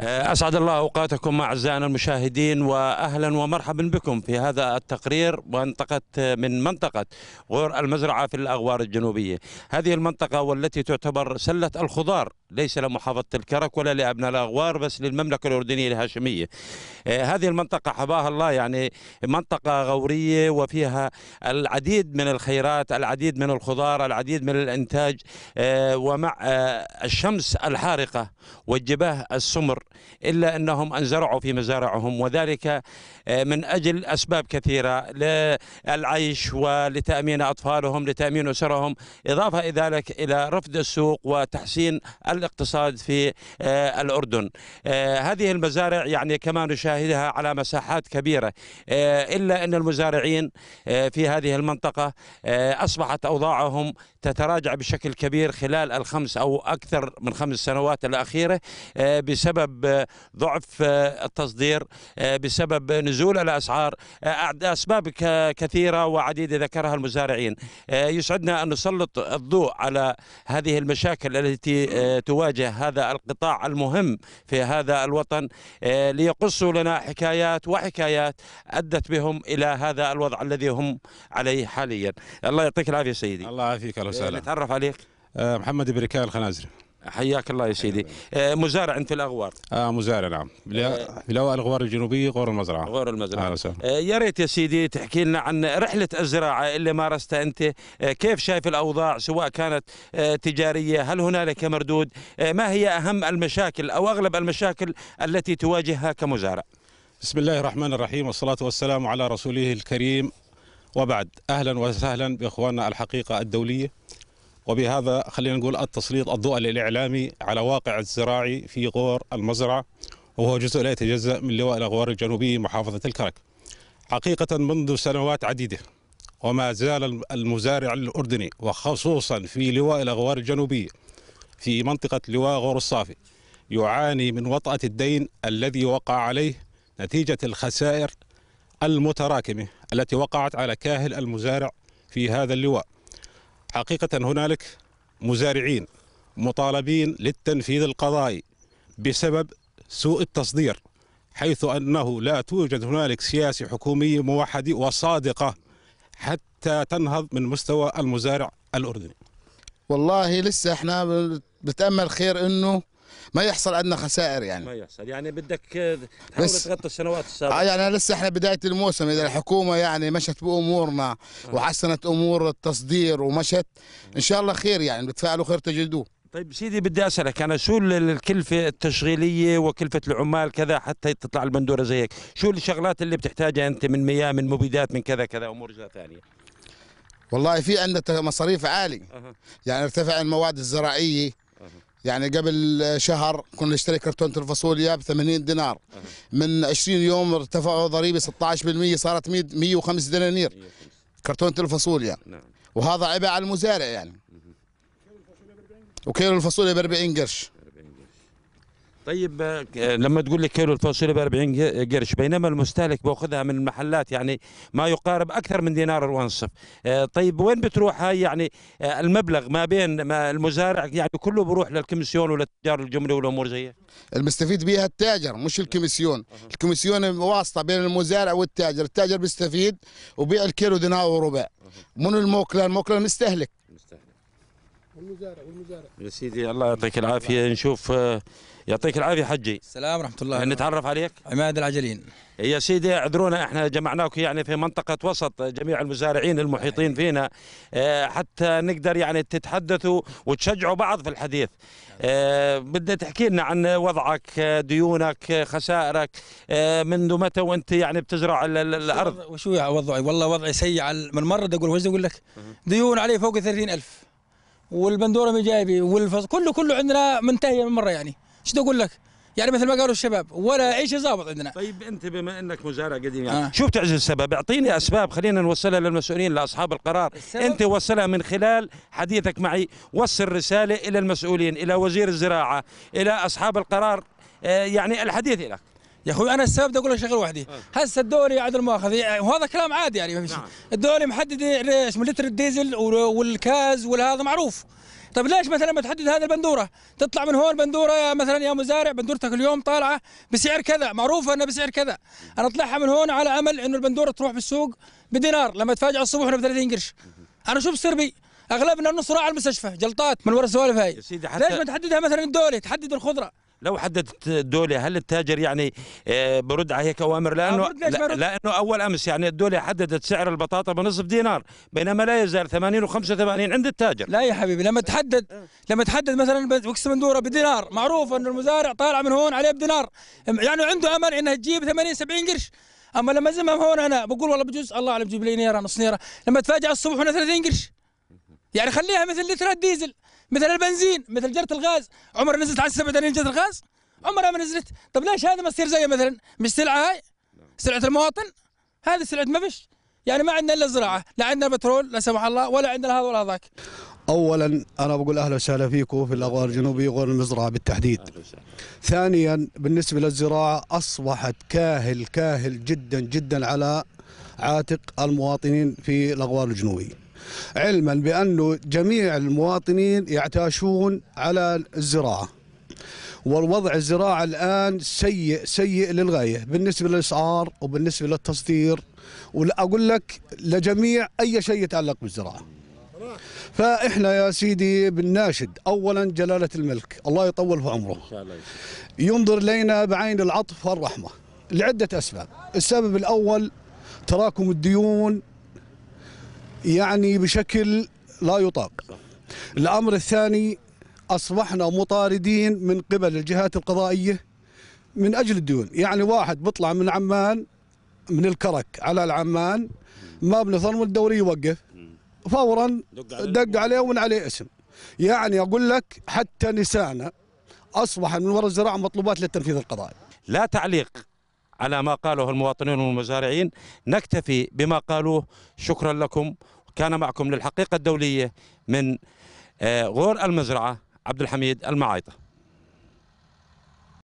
آه، أسعد الله أوقاتكم أعزائنا المشاهدين وأهلا ومرحبا بكم في هذا التقرير منطقة آه، من منطقة غور المزرعة في الأغوار الجنوبية هذه المنطقة والتي تعتبر سلة الخضار ليس لمحافظة الكرك ولا لأبناء الأغوار بس للمملكة الأردنية الهاشمية آه، هذه المنطقة حباها الله يعني منطقة غورية وفيها العديد من الخيرات العديد من الخضار العديد من الإنتاج ومع الشمس الحارقة والجباه السمر إلا أنهم أنزرعوا في مزارعهم وذلك آه، من أجل أسباب كثيرة للعيش ولتأمين أطفالهم لتأمين أسرهم إضافة إلى ذلك إلى رفض السوق وتحسين الاقتصاد في آه، الأردن آه، هذه المزارع يعني كما نشاهدها على مساحات كبيرة إلا أن المزارعين في هذه المنطقة أصبحت أوضاعهم تتراجع بشكل كبير خلال الخمس أو أكثر من خمس سنوات الأخيرة بسبب بسبب ضعف آه، التصدير آه، بسبب نزول الأسعار آه، أسباب كثيرة وعديدة ذكرها المزارعين يسعدنا أن نسلط الضوء على هذه المشاكل التي تواجه هذا القطاع المهم في هذا الوطن ليقصوا لنا حكايات وحكايات أدت بهم إلى هذا الوضع الذي هم عليه حاليا الله يعطيك العافية سيدي الله يعافيك أهلا وسهلا نتعرف عليك محمد بركاء الخنازري حياك الله يا سيدي آه مزارع انت في الاغوار اه مزارع نعم في آه الاغوار الجنوبيه غور المزرعه غور المزرعه آه, آه يا ريت يا سيدي تحكي لنا عن رحله الزراعه اللي مارستها انت آه كيف شايف الاوضاع سواء كانت آه تجاريه هل هنالك مردود آه ما هي اهم المشاكل او اغلب المشاكل التي تواجهها كمزارع بسم الله الرحمن الرحيم والصلاه والسلام على رسوله الكريم وبعد اهلا وسهلا باخواننا الحقيقه الدوليه وبهذا خلينا نقول التسليط الضوء الإعلامي على واقع الزراعي في غور المزرعة وهو جزء لا يتجزأ من لواء الأغوار الجنوبي محافظة الكرك حقيقة منذ سنوات عديدة وما زال المزارع الأردني وخصوصا في لواء الأغوار الجنوبي في منطقة لواء غور الصافي يعاني من وطأة الدين الذي وقع عليه نتيجة الخسائر المتراكمة التي وقعت على كاهل المزارع في هذا اللواء حقيقة هنالك مزارعين مطالبين للتنفيذ القضائي بسبب سوء التصدير حيث أنه لا توجد هنالك سياسة حكومية موحدة وصادقة حتى تنهض من مستوى المزارع الأردني والله لسه احنا بتأمل خير انه ما يحصل عندنا خسائر يعني ما يحصل يعني بدك آه، تحاول تغطي السنوات السابقه آه يعني لسه احنا بدايه الموسم اذا الحكومه يعني مشت بامورنا آه. وحسنت امور التصدير ومشت آه. ان شاء الله خير يعني بتفعلوا خير تجدوه طيب سيدي بدي اسالك انا شو الكلفه التشغيليه وكلفه العمال كذا حتى تطلع البندوره زي هيك شو الشغلات اللي بتحتاجها انت من مياه من مبيدات من كذا كذا امور ثانيه والله في عندنا مصاريف عالي أه. يعني ارتفع المواد الزراعيه يعني قبل شهر كنا نشتري كرتونة الفاصوليا ب 80 دينار من 20 يوم ارتفعوا ضريبة 16% صارت 105 دنانير كرتونة الفاصوليا وهذا عبء على المزارع يعني وكيلو الفاصوليا ب 40 قرش طيب لما تقول لي كيلو الفاصوليا ب 40 قرش بينما المستهلك بياخذها من المحلات يعني ما يقارب اكثر من دينار ونصف طيب وين بتروح هاي يعني المبلغ ما بين ما المزارع يعني كله بروح للكوميسيون وللتجار الجمله والامور زي المستفيد بها التاجر مش الكمسيون الكمسيون واسطه بين المزارع والتاجر التاجر بيستفيد وبيع الكيلو دينار وربع من الموكل الموكل المستهلك المستهلك والمزارع والمزارع يا سيدي الله يعطيك العافيه نشوف يعطيك العافيه حجي السلام ورحمه الله نتعرف عليك عماد العجلين يا سيدي اعذرونا احنا جمعناك يعني في منطقه وسط جميع المزارعين المحيطين فينا آه، حتى نقدر يعني تتحدثوا وتشجعوا بعض في الحديث آه، بدنا تحكي لنا عن وضعك آه، ديونك خسائرك منذ متى وانت يعني بتزرع الارض وشو وضعي والله وضعي سيء من مره اقول وش اقول لك ديون عليه فوق 30000 والبندوره مجايبي والفصل كله كله عندنا منتهيه من مره يعني ايش اقول لك؟ يعني مثل ما قالوا الشباب ولا عيش زابط عندنا طيب انت بما انك مزارع قديم يعني آه. شوف تعزل السبب اعطيني اسباب خلينا نوصلها للمسؤولين لاصحاب القرار السبب. انت وصلها من خلال حديثك معي وصل رساله الى المسؤولين الى وزير الزراعه الى اصحاب القرار آه يعني الحديث لك يا اخوي انا السبب اقول لك شغله واحده آه. هسه الدوري عاد المؤاخذه يعني وهذا كلام عادي يعني ما فيش نعم. الدوري محدد إيه، ايش من لتر الديزل والكاز والهذا معروف طيب ليش مثلا ما تحدد هذا البندوره تطلع من هون بندوره يا مثلا يا مزارع بندورتك اليوم طالعه بسعر كذا معروفه انها بسعر كذا انا اطلعها من هون على امل انه البندوره تروح بالسوق بدينار لما تفاجئ الصبح ب 30 قرش انا شو بصير بي اغلبنا نص على المستشفى جلطات من ورا السوالف هاي ليش ما تحددها مثلا الدوله تحدد الخضره لو حددت الدوله هل التاجر يعني آه، برد على هيك اوامر لانه لا لانه اول امس يعني الدوله حددت سعر البطاطا بنصف دينار بينما لا يزال 80 و85 عند التاجر لا يا حبيبي لما تحدد لما تحدد مثلا بوكس مندوره بدينار معروف انه المزارع طالع من هون عليه بدينار يعني عنده امل انها تجيب 80 70 قرش اما لما زمهم هون انا بقول والله بجوز الله اعلم بجيب لي نيره نص نيره لما تفاجئ الصبح هنا 30 قرش يعني خليها مثل لترات ديزل مثل البنزين مثل جرة الغاز عمر نزلت عن 87 جرة الغاز عمرها ما نزلت طب ليش هذا ما تصير زيها مثلا مش سلعة هاي سلعة المواطن هذه سلعة ما فيش يعني ما عندنا الا الزراعه، لا عندنا بترول لا سمح الله ولا عندنا هذا ولا هذاك. اولا انا بقول اهلا وسهلا فيكم في الاغوار الجنوبيه وغير المزرعه بالتحديد. ثانيا بالنسبه للزراعه اصبحت كاهل كاهل جدا جدا على عاتق المواطنين في الاغوار الجنوبيه. علما بأن جميع المواطنين يعتاشون على الزراعة والوضع الزراعة الآن سيء سيء للغاية بالنسبة للإسعار وبالنسبة للتصدير وأقول لك لجميع أي شيء يتعلق بالزراعة فإحنا يا سيدي بالناشد أولا جلالة الملك الله يطول في عمره ينظر لنا بعين العطف والرحمة لعدة أسباب السبب الأول تراكم الديون يعني بشكل لا يطاق الأمر الثاني أصبحنا مطاردين من قبل الجهات القضائية من أجل الديون يعني واحد بيطلع من عمان من الكرك على العمان ما بنظلم الدوري يوقف فورا دق عليه ومن عليه اسم يعني أقول لك حتى نسانا أصبح من وراء الزراعة مطلوبات للتنفيذ القضائي لا تعليق على ما قاله المواطنون والمزارعين نكتفي بما قالوه شكرا لكم كان معكم للحقيقة الدولية من آه، غور المزرعة عبد الحميد المعايطة